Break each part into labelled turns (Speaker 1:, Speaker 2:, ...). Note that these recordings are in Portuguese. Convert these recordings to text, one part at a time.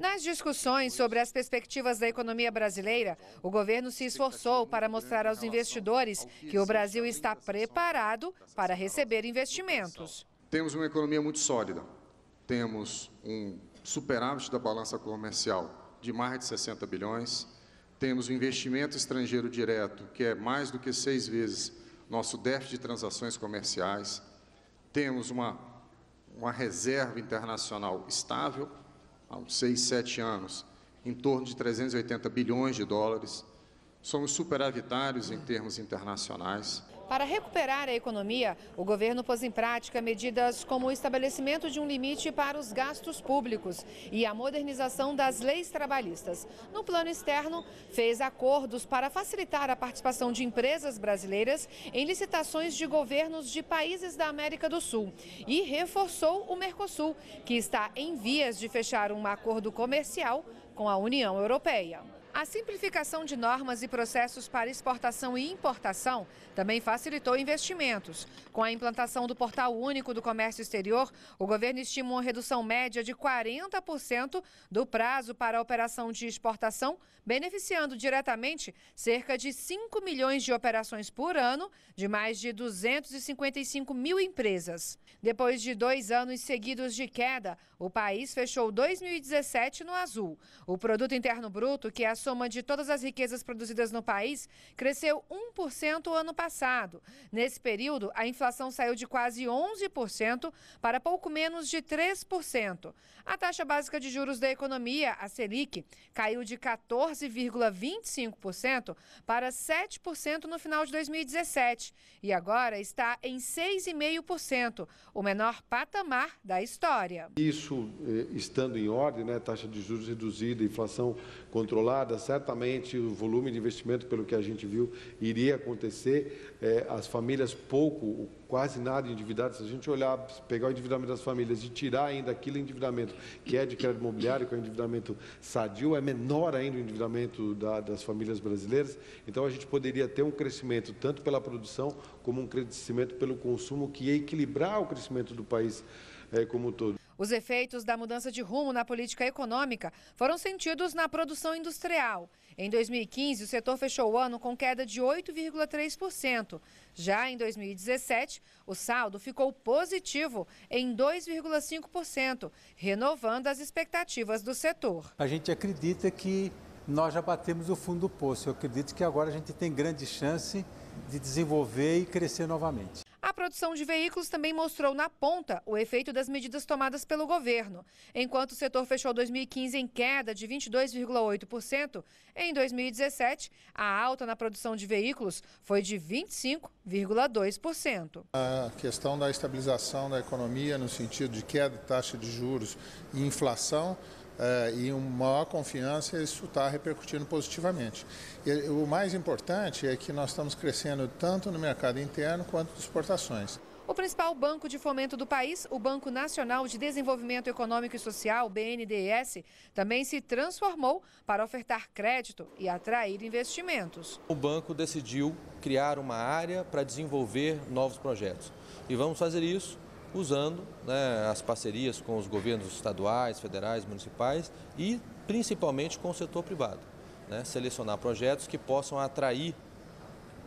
Speaker 1: Nas discussões sobre as perspectivas da economia brasileira, o governo se esforçou para mostrar aos investidores que o Brasil está preparado para receber investimentos. Temos uma economia muito sólida, temos um superávit da balança comercial de mais de 60 bilhões, temos o investimento estrangeiro direto, que é mais do que seis vezes nosso déficit de transações comerciais, temos uma, uma reserva internacional estável, há uns 6, 7 anos, em torno de 380 bilhões de dólares. Somos superavitários em termos internacionais. Para recuperar a economia, o governo pôs em prática medidas como o estabelecimento de um limite para os gastos públicos e a modernização das leis trabalhistas. No plano externo, fez acordos para facilitar a participação de empresas brasileiras em licitações de governos de países da América do Sul e reforçou o Mercosul, que está em vias de fechar um acordo comercial com a União Europeia. A simplificação de normas e processos para exportação e importação também facilitou investimentos. Com a implantação do Portal Único do Comércio Exterior, o governo estima uma redução média de 40% do prazo para a operação de exportação, beneficiando diretamente cerca de 5 milhões de operações por ano de mais de 255 mil empresas. Depois de dois anos seguidos de queda, o país fechou 2017 no azul. O Produto Interno Bruto, que é a soma de todas as riquezas produzidas no país, cresceu 1% o ano passado. Nesse período, a inflação saiu de quase 11% para pouco menos de 3%. A taxa básica de juros da economia, a Selic, caiu de 14,25% para 7% no final de 2017 e agora está em 6,5%, o menor patamar da história. Isso eh, estando em ordem, né, taxa de juros reduzida, inflação controlada, certamente o volume de investimento, pelo que a gente viu, iria acontecer. É, as famílias pouco, quase nada endividadas. Se a gente olhar, pegar o endividamento das famílias e tirar ainda aquele endividamento que é de crédito imobiliário, que é o endividamento sadio, é menor ainda o endividamento da, das famílias brasileiras. Então, a gente poderia ter um crescimento tanto pela produção como um crescimento pelo consumo que ia equilibrar o crescimento do país é, como um todo. Os efeitos da mudança de rumo na política econômica foram sentidos na produção industrial. Em 2015, o setor fechou o ano com queda de 8,3%. Já em 2017, o saldo ficou positivo em 2,5%, renovando as expectativas do setor. A gente acredita que nós já batemos o fundo do poço. Eu acredito que agora a gente tem grande chance de desenvolver e crescer novamente. A produção de veículos também mostrou na ponta o efeito das medidas tomadas pelo governo. Enquanto o setor fechou 2015 em queda de 22,8%, em 2017 a alta na produção de veículos foi de 25,2%. A questão da estabilização da economia no sentido de queda de taxa de juros e inflação uh, e uma maior confiança, isso está repercutindo positivamente. E, o mais importante é que nós estamos crescendo tanto no mercado interno quanto nas exportações. O principal banco de fomento do país, o Banco Nacional de Desenvolvimento Econômico e Social, BNDES, também se transformou para ofertar crédito e atrair investimentos. O banco decidiu criar uma área para desenvolver novos projetos. E vamos fazer isso usando né, as parcerias com os governos estaduais, federais, municipais e principalmente com o setor privado. Né, selecionar projetos que possam atrair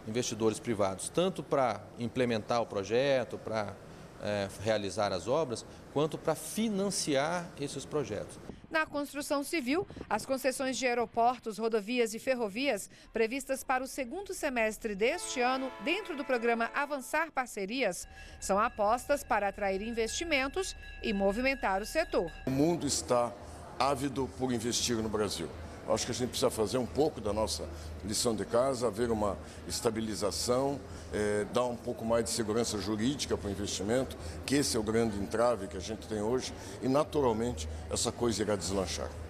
Speaker 1: investidores privados, tanto para implementar o projeto, para é, realizar as obras, quanto para financiar esses projetos. Na construção civil, as concessões de aeroportos, rodovias e ferrovias previstas para o segundo semestre deste ano, dentro do programa Avançar Parcerias, são apostas para atrair investimentos e movimentar o setor. O mundo está ávido por investir no Brasil. Acho que a gente precisa fazer um pouco da nossa lição de casa, haver uma estabilização, é, dar um pouco mais de segurança jurídica para o investimento, que esse é o grande entrave que a gente tem hoje, e naturalmente essa coisa irá deslanchar.